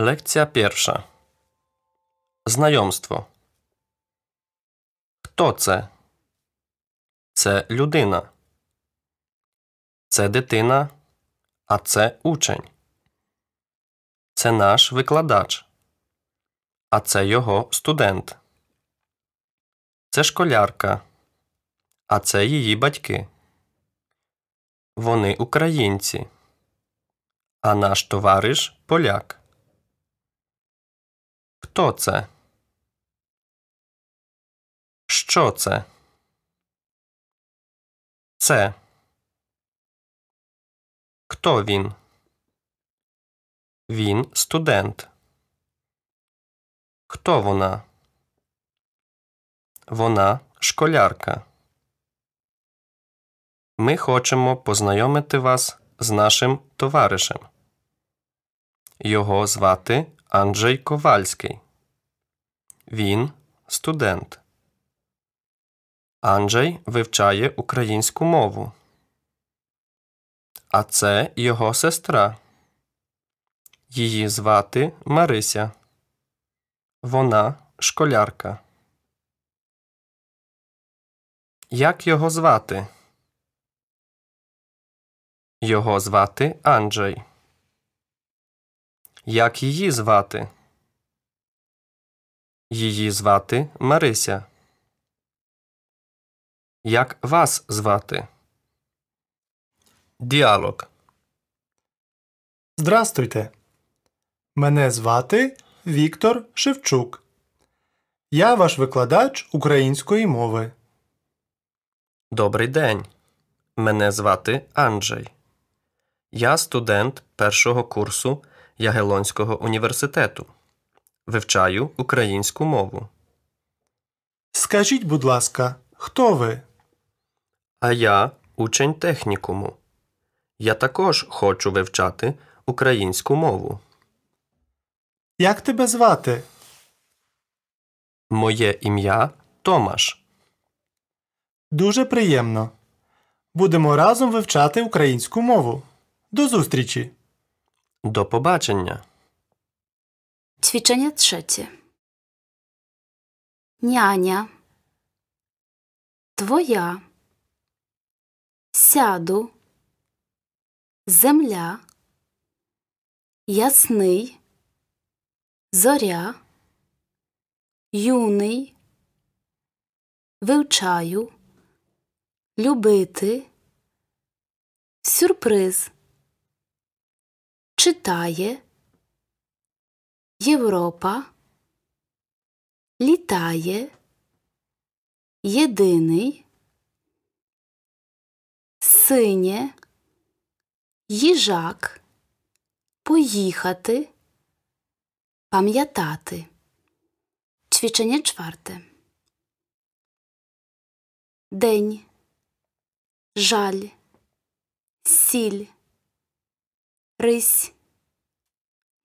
Lekcja pierwsza. Знайомство. Хто це? Це людина. Це дитина. А це учень. Це наш викладач. А це його студент. Це школярка. А це її батьки. Вони українці. А наш товариш поляк. Хто це? Що це? Це. Хто він? Він студент. Хто вона? Вона школярка. Ми хочемо познайомити вас з нашим товаришем. Його звати Анджей Ковальський. Він студент. Анджей вивчає українську мову. А це його сестра. Її звати Марися. Вона школярка. Як його звати? Його звати Анджей. Як її звати? Її звати Марися. Як вас звати? Діалог. Здрастуйте. Мене звати Віктор Шевчук. Я ваш викладач української мови. Добрий день. Мене звати Анджей. Я студент першого курсу Ягелонського університету. Вивчаю українську мову. Скажіть, будь ласка, хто ви? А я учень технікуму. Я також хочу вивчати українську мову. Як тебе звати? Моє ім'я Томаш. Дуже приємно. Будемо разом вивчати українську мову. До зустрічі. До побачення. Ćwiczenie trzecie. Няня. Твоя. Сяду. Земля. Ясний. Зоря. Юний. Вивчаю. Любити. Сюрприз. Читає. Європа літає, єдиний, синє, їжак, поїхати, пам'ятати. Ćwiczenie чверте. День, жаль, сіль, рись,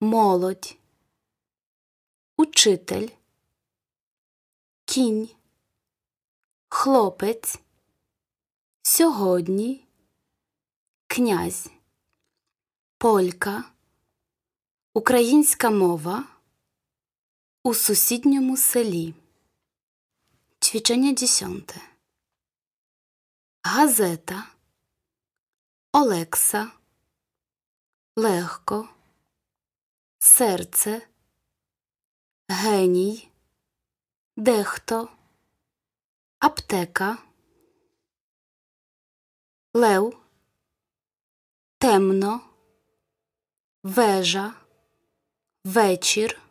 молодь учитель, кінь, хлопець, сьогодні, князь, полька, українська мова у сусідньому селі. Твічення десяте. Газета, Олекса, Легко, Серце геній, дехто, аптека, лев, темно, вежа, вечір,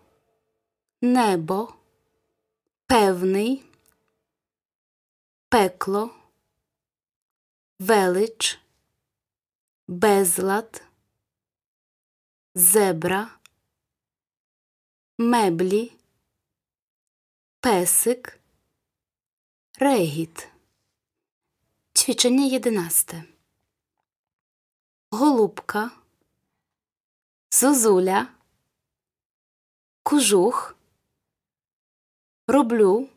небо, певний, пекло, велич, безлад, зебра меблі, песик, регіт. цвічення jedenaste. Голубка, зозуля, кожух, роблю,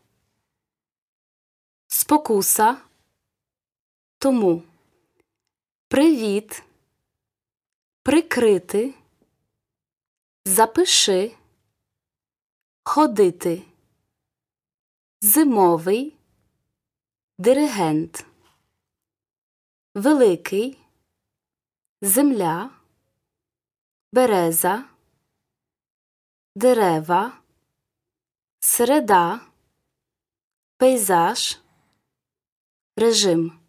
спокуса, тому, привіт, прикрити, запиши. Ходити. Зимовий. Диригент. Великий. Земля. Береза. Дерева. Середа. Пейзаж. Режим.